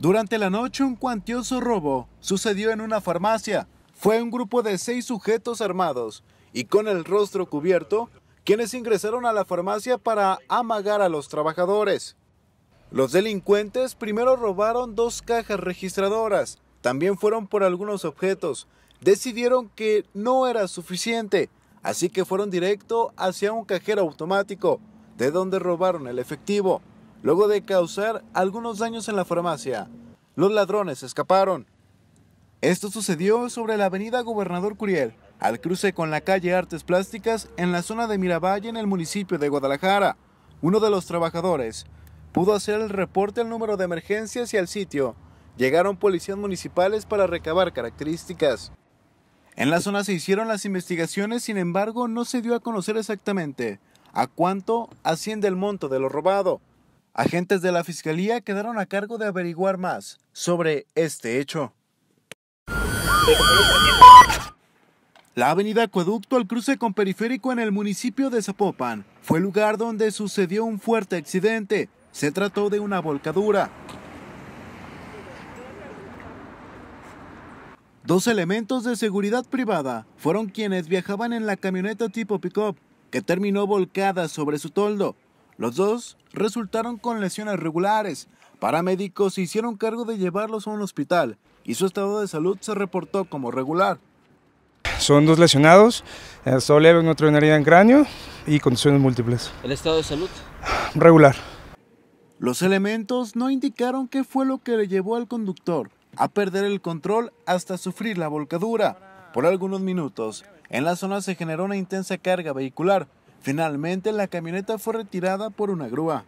Durante la noche un cuantioso robo sucedió en una farmacia. Fue un grupo de seis sujetos armados y con el rostro cubierto quienes ingresaron a la farmacia para amagar a los trabajadores. Los delincuentes primero robaron dos cajas registradoras, también fueron por algunos objetos. Decidieron que no era suficiente, así que fueron directo hacia un cajero automático, de donde robaron el efectivo luego de causar algunos daños en la farmacia. Los ladrones escaparon. Esto sucedió sobre la avenida Gobernador Curiel, al cruce con la calle Artes Plásticas en la zona de Miravalle en el municipio de Guadalajara. Uno de los trabajadores pudo hacer el reporte al número de emergencias y al sitio. Llegaron policías municipales para recabar características. En la zona se hicieron las investigaciones, sin embargo no se dio a conocer exactamente a cuánto asciende el monto de lo robado. Agentes de la Fiscalía quedaron a cargo de averiguar más sobre este hecho. La avenida Acueducto al cruce con Periférico en el municipio de Zapopan fue el lugar donde sucedió un fuerte accidente. Se trató de una volcadura. Dos elementos de seguridad privada fueron quienes viajaban en la camioneta tipo pickup que terminó volcada sobre su toldo. Los dos resultaron con lesiones regulares. Paramédicos se hicieron cargo de llevarlos a un hospital y su estado de salud se reportó como regular. Son dos lesionados, eh, solo leve, una otra herida en cráneo y condiciones múltiples. ¿El estado de salud? Regular. Los elementos no indicaron qué fue lo que le llevó al conductor a perder el control hasta sufrir la volcadura. Por algunos minutos, en la zona se generó una intensa carga vehicular, Finalmente la camioneta fue retirada por una grúa.